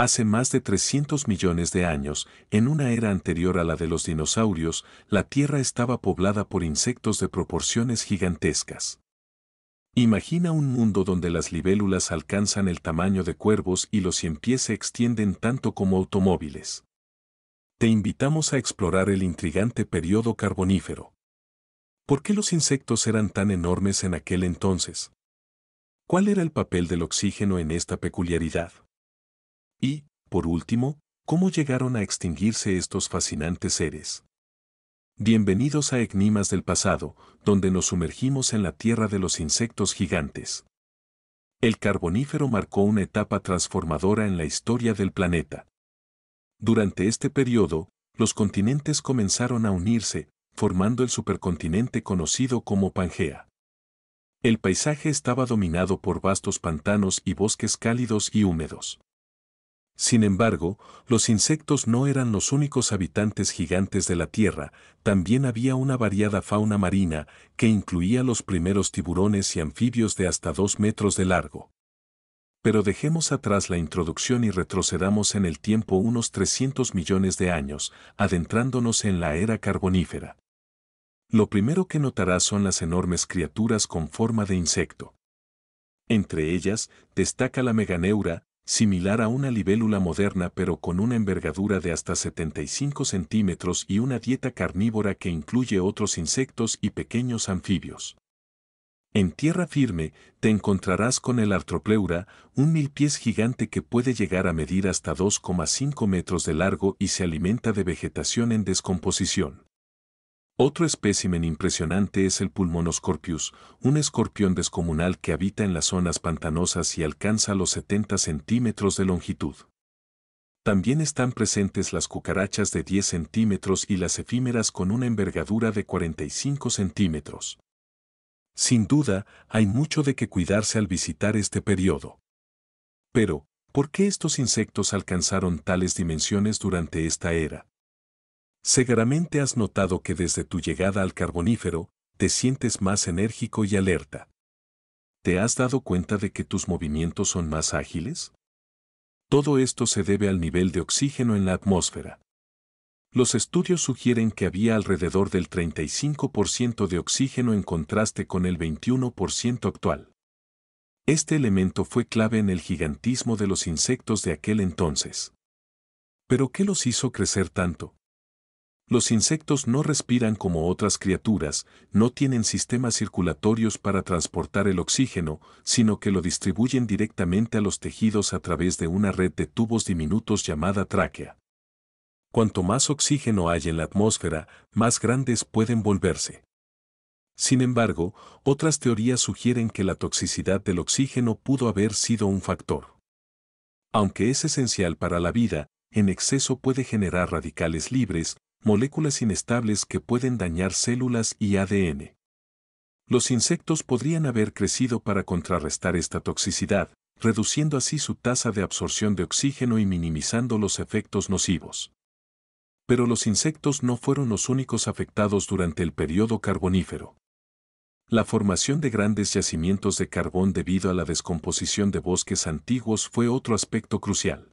Hace más de 300 millones de años, en una era anterior a la de los dinosaurios, la Tierra estaba poblada por insectos de proporciones gigantescas. Imagina un mundo donde las libélulas alcanzan el tamaño de cuervos y los cien pies se extienden tanto como automóviles. Te invitamos a explorar el intrigante periodo carbonífero. ¿Por qué los insectos eran tan enormes en aquel entonces? ¿Cuál era el papel del oxígeno en esta peculiaridad? Y, por último, cómo llegaron a extinguirse estos fascinantes seres. Bienvenidos a Ecnimas del pasado, donde nos sumergimos en la tierra de los insectos gigantes. El carbonífero marcó una etapa transformadora en la historia del planeta. Durante este periodo, los continentes comenzaron a unirse, formando el supercontinente conocido como Pangea. El paisaje estaba dominado por vastos pantanos y bosques cálidos y húmedos. Sin embargo, los insectos no eran los únicos habitantes gigantes de la Tierra, también había una variada fauna marina que incluía los primeros tiburones y anfibios de hasta dos metros de largo. Pero dejemos atrás la introducción y retrocedamos en el tiempo unos 300 millones de años, adentrándonos en la era carbonífera. Lo primero que notarás son las enormes criaturas con forma de insecto. Entre ellas, destaca la meganeura, similar a una libélula moderna pero con una envergadura de hasta 75 centímetros y una dieta carnívora que incluye otros insectos y pequeños anfibios. En tierra firme, te encontrarás con el artropleura, un pies gigante que puede llegar a medir hasta 2,5 metros de largo y se alimenta de vegetación en descomposición. Otro espécimen impresionante es el Pulmonoscorpius, un escorpión descomunal que habita en las zonas pantanosas y alcanza los 70 centímetros de longitud. También están presentes las cucarachas de 10 centímetros y las efímeras con una envergadura de 45 centímetros. Sin duda, hay mucho de qué cuidarse al visitar este periodo. Pero, ¿por qué estos insectos alcanzaron tales dimensiones durante esta era? Seguramente has notado que desde tu llegada al carbonífero, te sientes más enérgico y alerta. ¿Te has dado cuenta de que tus movimientos son más ágiles? Todo esto se debe al nivel de oxígeno en la atmósfera. Los estudios sugieren que había alrededor del 35% de oxígeno en contraste con el 21% actual. Este elemento fue clave en el gigantismo de los insectos de aquel entonces. ¿Pero qué los hizo crecer tanto? Los insectos no respiran como otras criaturas, no tienen sistemas circulatorios para transportar el oxígeno, sino que lo distribuyen directamente a los tejidos a través de una red de tubos diminutos llamada tráquea. Cuanto más oxígeno hay en la atmósfera, más grandes pueden volverse. Sin embargo, otras teorías sugieren que la toxicidad del oxígeno pudo haber sido un factor. Aunque es esencial para la vida, en exceso puede generar radicales libres, moléculas inestables que pueden dañar células y ADN. Los insectos podrían haber crecido para contrarrestar esta toxicidad, reduciendo así su tasa de absorción de oxígeno y minimizando los efectos nocivos. Pero los insectos no fueron los únicos afectados durante el periodo carbonífero. La formación de grandes yacimientos de carbón debido a la descomposición de bosques antiguos fue otro aspecto crucial.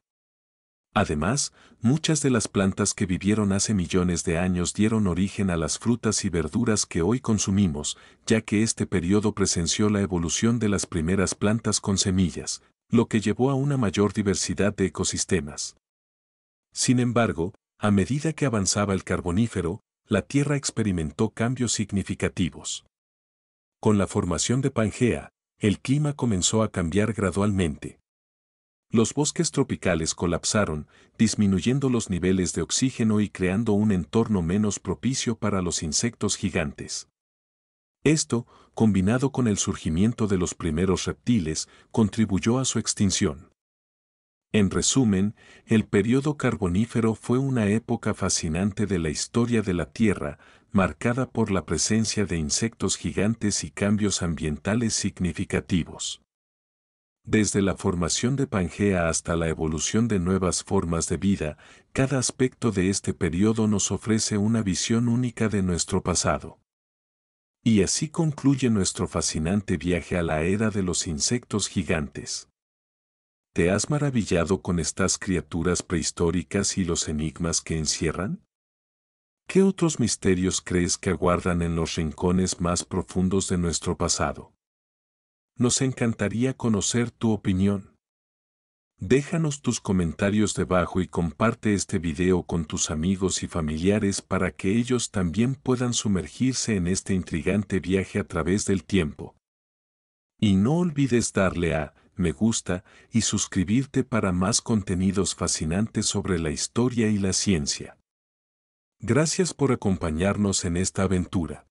Además, muchas de las plantas que vivieron hace millones de años dieron origen a las frutas y verduras que hoy consumimos, ya que este periodo presenció la evolución de las primeras plantas con semillas, lo que llevó a una mayor diversidad de ecosistemas. Sin embargo, a medida que avanzaba el carbonífero, la Tierra experimentó cambios significativos. Con la formación de Pangea, el clima comenzó a cambiar gradualmente, los bosques tropicales colapsaron, disminuyendo los niveles de oxígeno y creando un entorno menos propicio para los insectos gigantes. Esto, combinado con el surgimiento de los primeros reptiles, contribuyó a su extinción. En resumen, el periodo carbonífero fue una época fascinante de la historia de la Tierra, marcada por la presencia de insectos gigantes y cambios ambientales significativos. Desde la formación de Pangea hasta la evolución de nuevas formas de vida, cada aspecto de este periodo nos ofrece una visión única de nuestro pasado. Y así concluye nuestro fascinante viaje a la era de los insectos gigantes. ¿Te has maravillado con estas criaturas prehistóricas y los enigmas que encierran? ¿Qué otros misterios crees que aguardan en los rincones más profundos de nuestro pasado? nos encantaría conocer tu opinión. Déjanos tus comentarios debajo y comparte este video con tus amigos y familiares para que ellos también puedan sumergirse en este intrigante viaje a través del tiempo. Y no olvides darle a me gusta y suscribirte para más contenidos fascinantes sobre la historia y la ciencia. Gracias por acompañarnos en esta aventura.